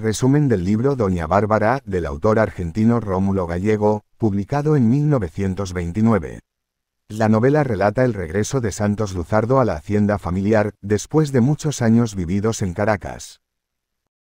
Resumen del libro Doña Bárbara, del autor argentino Rómulo Gallego, publicado en 1929. La novela relata el regreso de Santos Luzardo a la hacienda familiar, después de muchos años vividos en Caracas.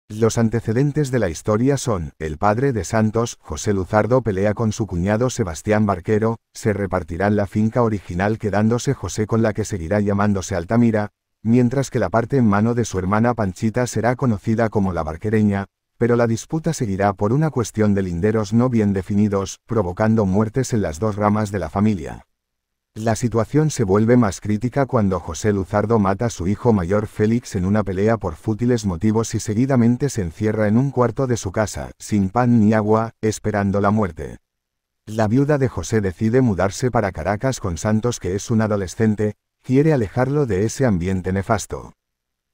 Los antecedentes de la historia son, el padre de Santos, José Luzardo, pelea con su cuñado Sebastián Barquero, se repartirán la finca original quedándose José con la que seguirá llamándose Altamira, mientras que la parte en mano de su hermana Panchita será conocida como la barquereña, pero la disputa seguirá por una cuestión de linderos no bien definidos, provocando muertes en las dos ramas de la familia. La situación se vuelve más crítica cuando José Luzardo mata a su hijo mayor Félix en una pelea por fútiles motivos y seguidamente se encierra en un cuarto de su casa, sin pan ni agua, esperando la muerte. La viuda de José decide mudarse para Caracas con Santos que es un adolescente, quiere alejarlo de ese ambiente nefasto.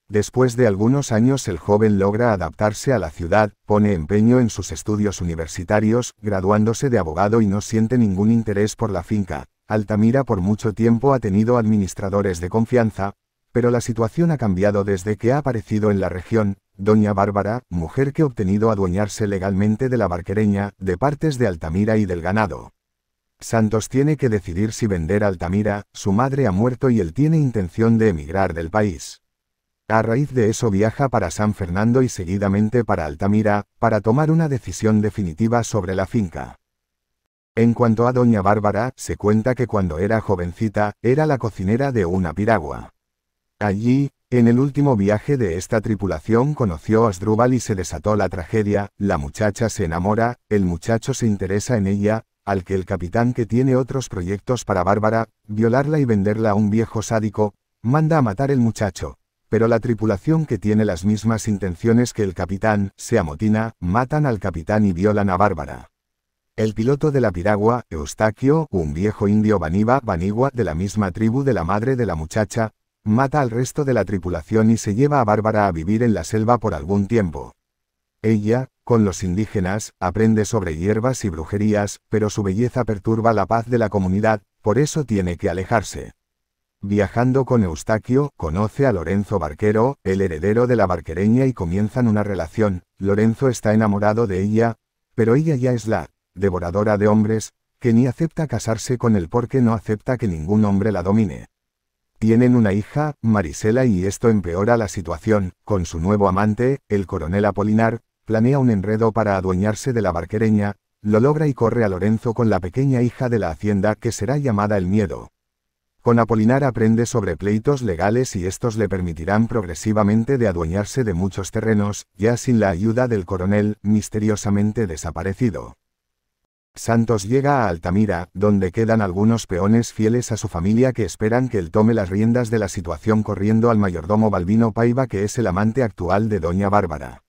Después de algunos años el joven logra adaptarse a la ciudad, pone empeño en sus estudios universitarios, graduándose de abogado y no siente ningún interés por la finca. Altamira por mucho tiempo ha tenido administradores de confianza, pero la situación ha cambiado desde que ha aparecido en la región, doña Bárbara, mujer que ha obtenido adueñarse legalmente de la barquereña, de partes de Altamira y del ganado. Santos tiene que decidir si vender Altamira, su madre ha muerto y él tiene intención de emigrar del país. A raíz de eso viaja para San Fernando y seguidamente para Altamira, para tomar una decisión definitiva sobre la finca. En cuanto a doña Bárbara, se cuenta que cuando era jovencita, era la cocinera de una piragua. Allí, en el último viaje de esta tripulación conoció a Asdrúbal y se desató la tragedia, la muchacha se enamora, el muchacho se interesa en ella, al que el capitán que tiene otros proyectos para Bárbara, violarla y venderla a un viejo sádico, manda a matar el muchacho. Pero la tripulación que tiene las mismas intenciones que el capitán, se amotina, matan al capitán y violan a Bárbara. El piloto de la piragua, Eustaquio, un viejo indio vaniva, vanigua, de la misma tribu de la madre de la muchacha, mata al resto de la tripulación y se lleva a Bárbara a vivir en la selva por algún tiempo. Ella, con los indígenas, aprende sobre hierbas y brujerías, pero su belleza perturba la paz de la comunidad, por eso tiene que alejarse. Viajando con Eustaquio, conoce a Lorenzo Barquero, el heredero de la barquereña y comienzan una relación, Lorenzo está enamorado de ella, pero ella ya es la devoradora de hombres, que ni acepta casarse con él porque no acepta que ningún hombre la domine. Tienen una hija, Marisela, y esto empeora la situación, con su nuevo amante, el coronel Apolinar, planea un enredo para adueñarse de la barquereña, lo logra y corre a Lorenzo con la pequeña hija de la hacienda que será llamada El Miedo. Con Apolinar aprende sobre pleitos legales y estos le permitirán progresivamente de adueñarse de muchos terrenos, ya sin la ayuda del coronel, misteriosamente desaparecido. Santos llega a Altamira, donde quedan algunos peones fieles a su familia que esperan que él tome las riendas de la situación corriendo al mayordomo Balbino Paiva que es el amante actual de Doña Bárbara.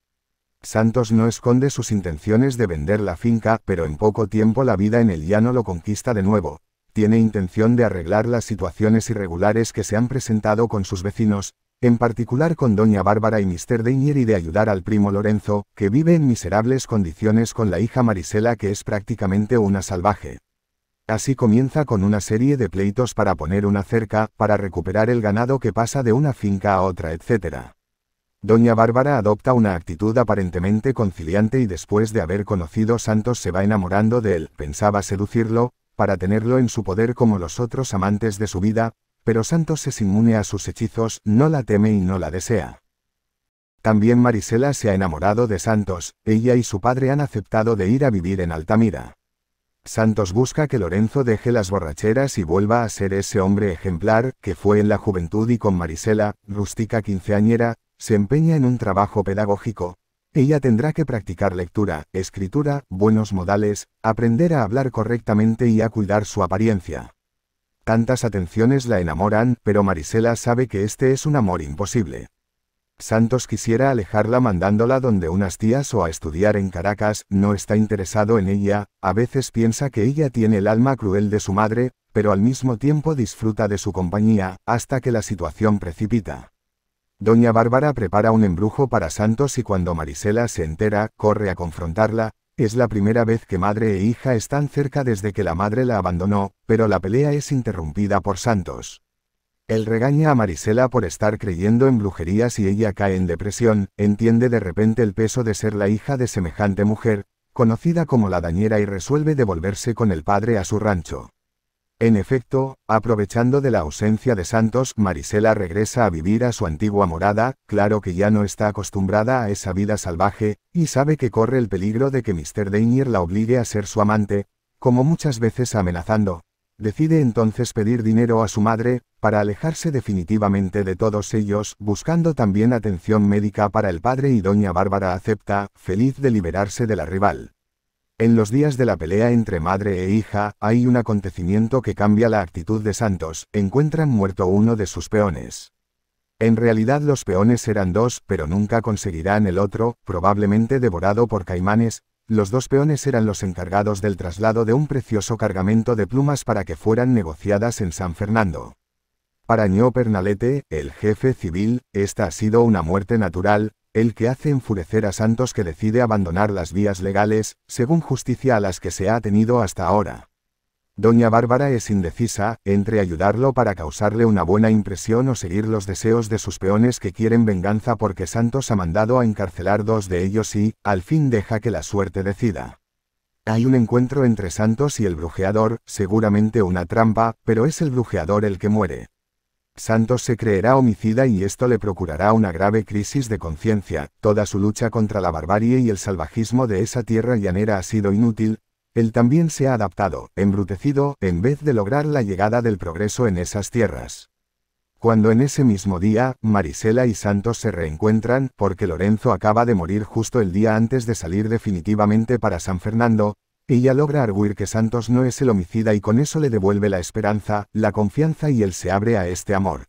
Santos no esconde sus intenciones de vender la finca, pero en poco tiempo la vida en el llano lo conquista de nuevo. Tiene intención de arreglar las situaciones irregulares que se han presentado con sus vecinos, en particular con doña Bárbara y Mr. Deinier y de ayudar al primo Lorenzo, que vive en miserables condiciones con la hija Marisela que es prácticamente una salvaje. Así comienza con una serie de pleitos para poner una cerca, para recuperar el ganado que pasa de una finca a otra, etc. Doña Bárbara adopta una actitud aparentemente conciliante y después de haber conocido Santos se va enamorando de él, pensaba seducirlo, para tenerlo en su poder como los otros amantes de su vida, pero Santos es inmune a sus hechizos, no la teme y no la desea. También Marisela se ha enamorado de Santos, ella y su padre han aceptado de ir a vivir en Altamira. Santos busca que Lorenzo deje las borracheras y vuelva a ser ese hombre ejemplar que fue en la juventud y con Marisela, rústica quinceañera, se empeña en un trabajo pedagógico. Ella tendrá que practicar lectura, escritura, buenos modales, aprender a hablar correctamente y a cuidar su apariencia. Tantas atenciones la enamoran, pero Marisela sabe que este es un amor imposible. Santos quisiera alejarla mandándola donde unas tías o a estudiar en Caracas, no está interesado en ella, a veces piensa que ella tiene el alma cruel de su madre, pero al mismo tiempo disfruta de su compañía, hasta que la situación precipita. Doña Bárbara prepara un embrujo para Santos y cuando Marisela se entera, corre a confrontarla, es la primera vez que madre e hija están cerca desde que la madre la abandonó, pero la pelea es interrumpida por Santos. Él regaña a Marisela por estar creyendo en brujerías y ella cae en depresión, entiende de repente el peso de ser la hija de semejante mujer, conocida como la dañera y resuelve devolverse con el padre a su rancho. En efecto, aprovechando de la ausencia de Santos, Marisela regresa a vivir a su antigua morada, claro que ya no está acostumbrada a esa vida salvaje, y sabe que corre el peligro de que Mr. Deinier la obligue a ser su amante, como muchas veces amenazando. Decide entonces pedir dinero a su madre, para alejarse definitivamente de todos ellos, buscando también atención médica para el padre y doña Bárbara acepta, feliz de liberarse de la rival. En los días de la pelea entre madre e hija, hay un acontecimiento que cambia la actitud de Santos, encuentran muerto uno de sus peones. En realidad los peones eran dos, pero nunca conseguirán el otro, probablemente devorado por caimanes, los dos peones eran los encargados del traslado de un precioso cargamento de plumas para que fueran negociadas en San Fernando. Para Ño Pernalete, el jefe civil, esta ha sido una muerte natural, el que hace enfurecer a santos que decide abandonar las vías legales, según justicia a las que se ha tenido hasta ahora. Doña Bárbara es indecisa, entre ayudarlo para causarle una buena impresión o seguir los deseos de sus peones que quieren venganza porque Santos ha mandado a encarcelar dos de ellos y, al fin deja que la suerte decida. Hay un encuentro entre Santos y el brujeador, seguramente una trampa, pero es el brujeador el que muere. Santos se creerá homicida y esto le procurará una grave crisis de conciencia. Toda su lucha contra la barbarie y el salvajismo de esa tierra llanera ha sido inútil. Él también se ha adaptado, embrutecido, en vez de lograr la llegada del progreso en esas tierras. Cuando en ese mismo día, Marisela y Santos se reencuentran, porque Lorenzo acaba de morir justo el día antes de salir definitivamente para San Fernando, ella logra arguir que Santos no es el homicida y con eso le devuelve la esperanza, la confianza y él se abre a este amor.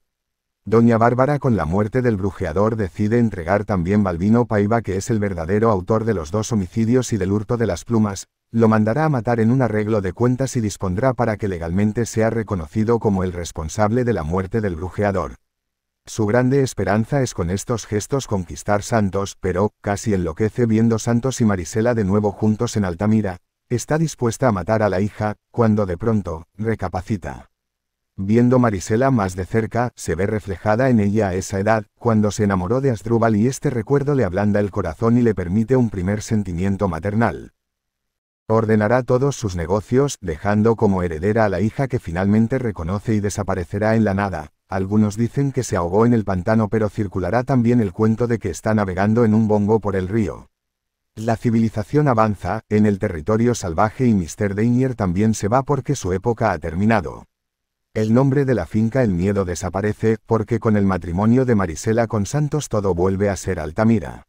Doña Bárbara con la muerte del brujeador decide entregar también Balbino Paiva que es el verdadero autor de los dos homicidios y del hurto de las plumas, lo mandará a matar en un arreglo de cuentas y dispondrá para que legalmente sea reconocido como el responsable de la muerte del brujeador. Su grande esperanza es con estos gestos conquistar Santos, pero, casi enloquece viendo Santos y Marisela de nuevo juntos en Altamira, Está dispuesta a matar a la hija, cuando de pronto, recapacita. Viendo Marisela más de cerca, se ve reflejada en ella a esa edad, cuando se enamoró de Asdrúbal y este recuerdo le ablanda el corazón y le permite un primer sentimiento maternal. Ordenará todos sus negocios, dejando como heredera a la hija que finalmente reconoce y desaparecerá en la nada. Algunos dicen que se ahogó en el pantano pero circulará también el cuento de que está navegando en un bongo por el río. La civilización avanza, en el territorio salvaje y Mr. Dainier también se va porque su época ha terminado. El nombre de la finca El Miedo desaparece, porque con el matrimonio de Marisela con Santos todo vuelve a ser Altamira.